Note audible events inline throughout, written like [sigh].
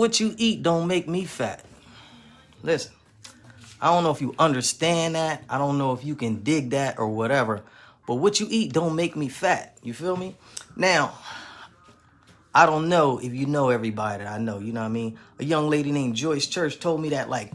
what you eat don't make me fat. Listen, I don't know if you understand that. I don't know if you can dig that or whatever. But what you eat don't make me fat. You feel me? Now, I don't know if you know everybody that I know. You know what I mean? A young lady named Joyce Church told me that like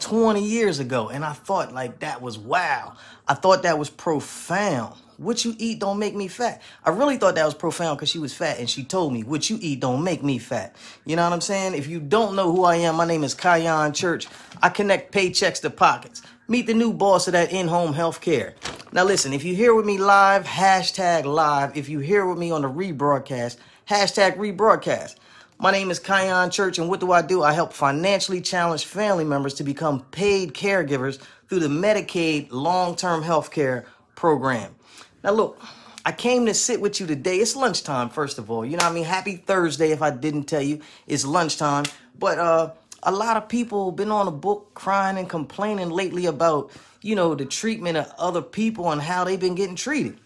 20 years ago. And I thought like that was wow. I thought that was profound. What you eat don't make me fat. I really thought that was profound because she was fat and she told me, What you eat don't make me fat. You know what I'm saying? If you don't know who I am, my name is Kion Church. I connect paychecks to pockets. Meet the new boss of that in home healthcare. Now, listen, if you here with me live, hashtag live. If you here with me on the rebroadcast, hashtag rebroadcast. My name is Kion Church, and what do I do? I help financially challenged family members to become paid caregivers through the Medicaid long term health care program. Now, look, I came to sit with you today. It's lunchtime, first of all. You know I mean? Happy Thursday if I didn't tell you it's lunchtime. But uh, a lot of people been on a book crying and complaining lately about, you know, the treatment of other people and how they've been getting treated.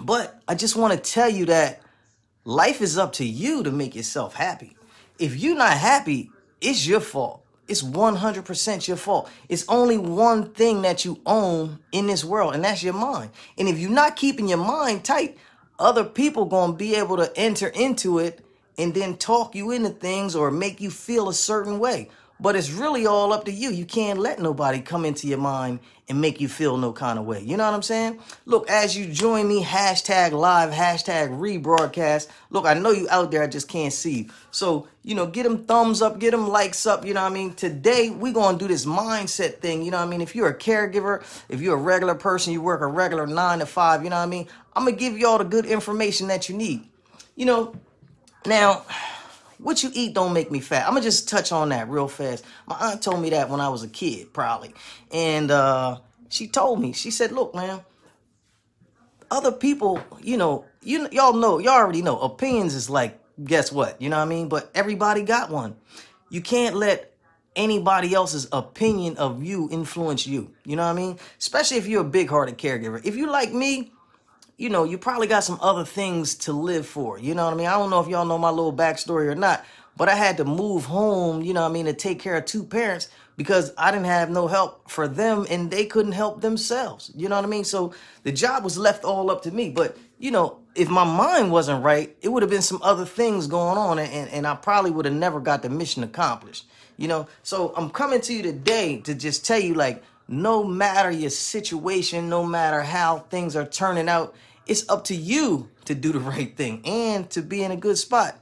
But I just want to tell you that life is up to you to make yourself happy. If you're not happy, it's your fault it's 100% your fault. It's only one thing that you own in this world, and that's your mind. And if you're not keeping your mind tight, other people going to be able to enter into it and then talk you into things or make you feel a certain way. But it's really all up to you. You can't let nobody come into your mind and make you feel no kind of way. You know what I'm saying? Look, as you join me, hashtag live, hashtag rebroadcast. Look, I know you out there, I just can't see you. So, you know, get them thumbs up, get them likes up, you know what I mean? Today, we going to do this mindset thing, you know what I mean? If you're a caregiver, if you're a regular person, you work a regular nine to five, you know what I mean? I'm going to give you all the good information that you need. You know, now what you eat don't make me fat. I'm gonna just touch on that real fast. My aunt told me that when I was a kid, probably. And uh, she told me, she said, look, man, other people, you know, you y'all know, y'all already know, opinions is like, guess what? You know what I mean? But everybody got one. You can't let anybody else's opinion of you influence you. You know what I mean? Especially if you're a big-hearted caregiver. If you like me, you know, you probably got some other things to live for. You know what I mean? I don't know if y'all know my little backstory or not, but I had to move home, you know I mean, to take care of two parents because I didn't have no help for them and they couldn't help themselves. You know what I mean? So the job was left all up to me. But, you know, if my mind wasn't right, it would have been some other things going on and, and I probably would have never got the mission accomplished. You know, so I'm coming to you today to just tell you like, no matter your situation, no matter how things are turning out, it's up to you to do the [laughs] right thing and to be in a good spot.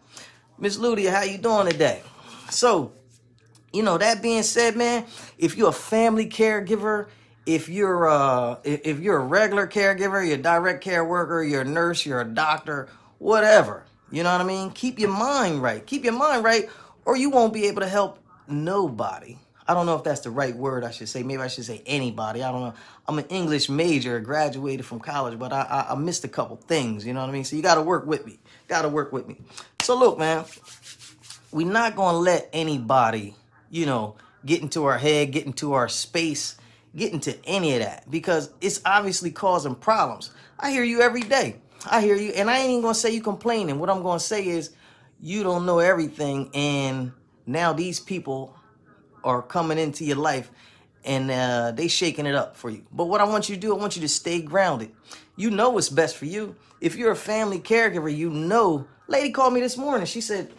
Miss Ludia, how you doing today? So, you know, that being said, man, if you're a family caregiver, if you're a, uh, if you're a regular caregiver, you're a direct care worker, you're a nurse, you're a doctor, whatever. You know what I mean? Keep your mind right. Keep your mind right, or you won't be able to help nobody. I don't know if that's the right word I should say. Maybe I should say anybody. I don't know. I'm an English major, graduated from college, but I, I, I missed a couple things. You know what I mean? So you got to work with me. Got to work with me. So look, man, we're not going to let anybody, you know, get into our head, get into our space, get into any of that because it's obviously causing problems. I hear you every day. I hear you. And I ain't even going to say you complaining. What I'm going to say is you don't know everything. And now these people are coming into your life and uh, they shaking it up for you. But what I want you to do, I want you to stay grounded. You know what's best for you. If you're a family caregiver, you know. Lady called me this morning. She said,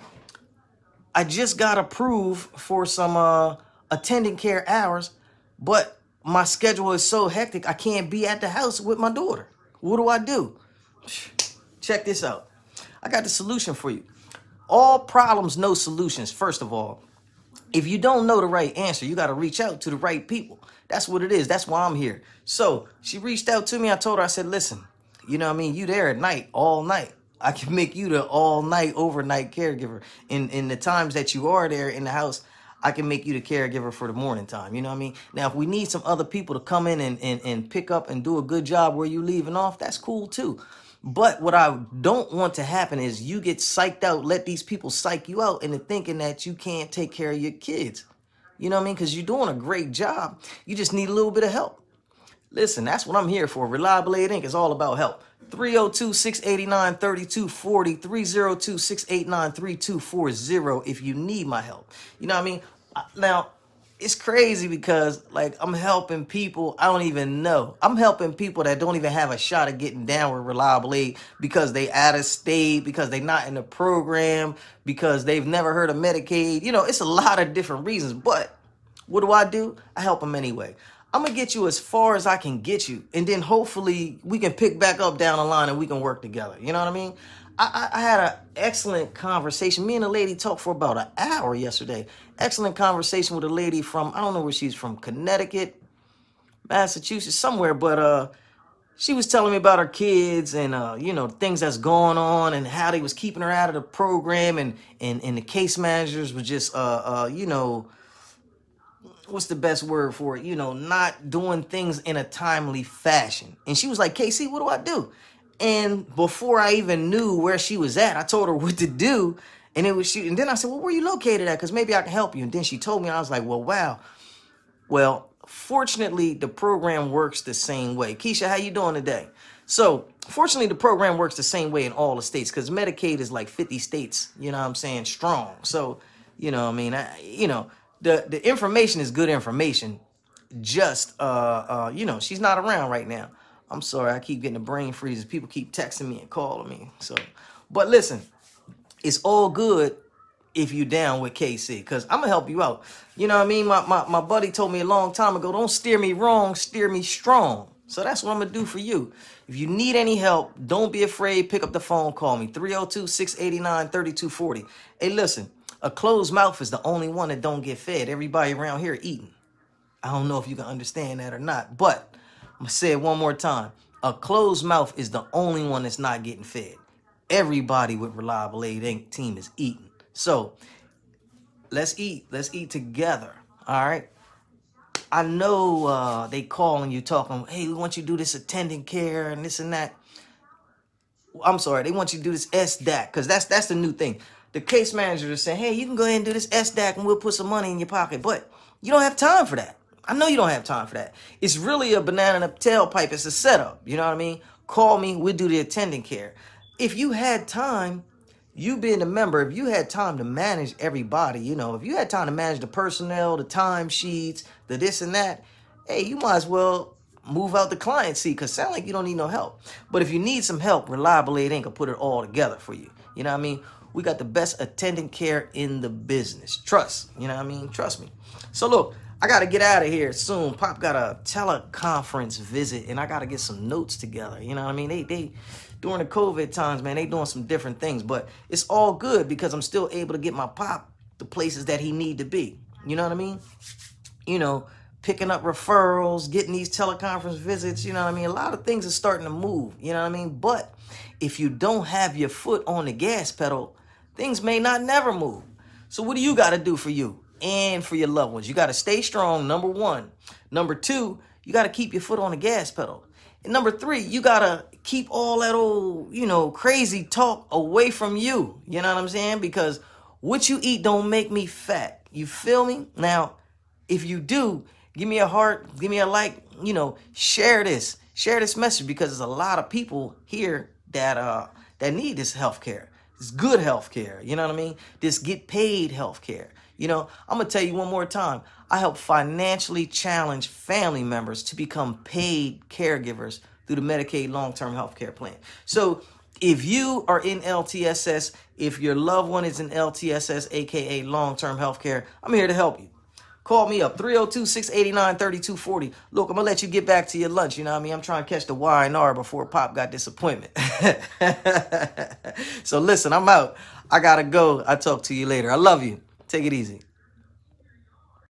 I just got approved for some uh, attending care hours, but my schedule is so hectic, I can't be at the house with my daughter. What do I do? [sighs] Check this out. I got the solution for you. All problems, no solutions, first of all if you don't know the right answer, you got to reach out to the right people. That's what it is. That's why I'm here. So she reached out to me. I told her, I said, listen, you know what I mean? You there at night, all night. I can make you the all night, overnight caregiver. In in the times that you are there in the house, I can make you the caregiver for the morning time. You know what I mean? Now, if we need some other people to come in and, and, and pick up and do a good job where you leaving off, that's cool too. But what I don't want to happen is you get psyched out, let these people psych you out into thinking that you can't take care of your kids. You know what I mean? Because you're doing a great job. You just need a little bit of help. Listen, that's what I'm here for. Reliable Aid Inc. is all about help. 302 689 3240, 302 689 3240 if you need my help. You know what I mean? Now, it's crazy because like I'm helping people I don't even know. I'm helping people that don't even have a shot of getting down with reliable aid because they out of state, because they not in the program, because they've never heard of Medicaid. You know, it's a lot of different reasons. But what do I do? I help them anyway. I'm gonna get you as far as I can get you, and then hopefully we can pick back up down the line and we can work together. You know what I mean? I, I, had an excellent conversation. Me and a lady talked for about an hour yesterday. Excellent conversation with a lady from, I don't know where she's from, Connecticut, Massachusetts, somewhere, but uh, she was telling me about her kids and, uh, you know, things that's going on and how they was keeping her out of the program and, and, and the case managers were just, uh, uh, you know, what's the best word for it? You know, not doing things in a timely fashion. And she was like, Casey, what do I do? And before I even knew where she was at, I told her [laughs] what to do. And it was she. And then I said, Well, where are you located at? Because maybe I can help you. And then she told me, I was like, Well, wow. Well, fortunately, the program works the same way. Keisha, how you doing today? So fortunately, the program works the same way in all the states because Medicaid is like 50 states, you know what I'm saying, strong. So, you know, I mean, I, you know, the, the information is good information. Just, uh, uh, you know, she's not around right now. I'm sorry, I keep getting the brain freeze. People keep texting me and calling me. So, but listen, it's all good if you are down with KC, because I'm gonna help you out. You know what I mean? My, my my buddy told me a long time ago, don't steer me wrong, steer me strong. So that's what I'm gonna do for you. If you need any help, don't be afraid. Pick up the phone, call me 302 689 3240. Hey, listen, a closed mouth is the only one that don't get fed. Everybody around here eating. I don't know if you can understand that or not, but I'm gonna say it one more time. A closed mouth is the only one that's not getting fed. Everybody with reliable aid team is eating. So let's eat. Let's eat together. All right. I know uh, they calling you talking, hey, we want you to do this attending care and this and that. I'm sorry, they want you to do this SDAC because that's that's the new thing. The case manager is saying, hey, you can go ahead and do this SDAC and we'll put some money in your pocket, but you don't have time for that. I know you don't have time for that. It's really a banana in a tailpipe. It's a setup. You know what I mean? Call me. We'll do the attendant care. If you had time, you being a member, if you had time to manage everybody, you know, if you had time to manage the personnel, the time sheets, the this and that, hey, you might as well move out the client seat because sound like you don't need no help. But if you need some help, Reliable Aid Inc. can put it all together for you. You know what I mean? We got the best attendant care in the business. Trust. You know what I mean? Trust me. So look, I got to get out of here soon. Pop got a teleconference visit, and I got to get some notes together. You know what I mean? They, they, during the COVID times, man, they doing some different things, but it's all good because I'm still able to get my pop the places that he need to be. You know what I mean? You know, picking up referrals, getting these teleconference visits, you know what I mean? A lot of things are starting to move, you know what I mean? But if you don't have your foot on the gas pedal, things may not never move. So what do you got to do for you? and for your loved ones. You got to stay strong, number one. Number two, you got to keep your foot on the gas pedal. And number three, you got to keep all that old, you know, crazy talk away from you. You know what I'm saying? Because what you eat don't make me fat. You feel me? Now, if you do, give me a heart, give me a like, you know, share this. Share this message because there's a lot of people here that uh that need this health care. It's good health care. You know what I mean? This get paid health care. You know, I'm going to tell you one more time. I help financially challenge family members to become paid caregivers through the Medicaid long-term health care plan. So if you are in LTSS, if your loved one is in LTSS, AKA long-term health care, I'm here to help you. Call me up, 302-689-3240. Look, I'm going to let you get back to your lunch. You know what I mean? I'm trying to catch the Y&R before Pop got disappointment. [laughs] so listen, I'm out. I got to go. I'll talk to you later. I love you. Take it easy.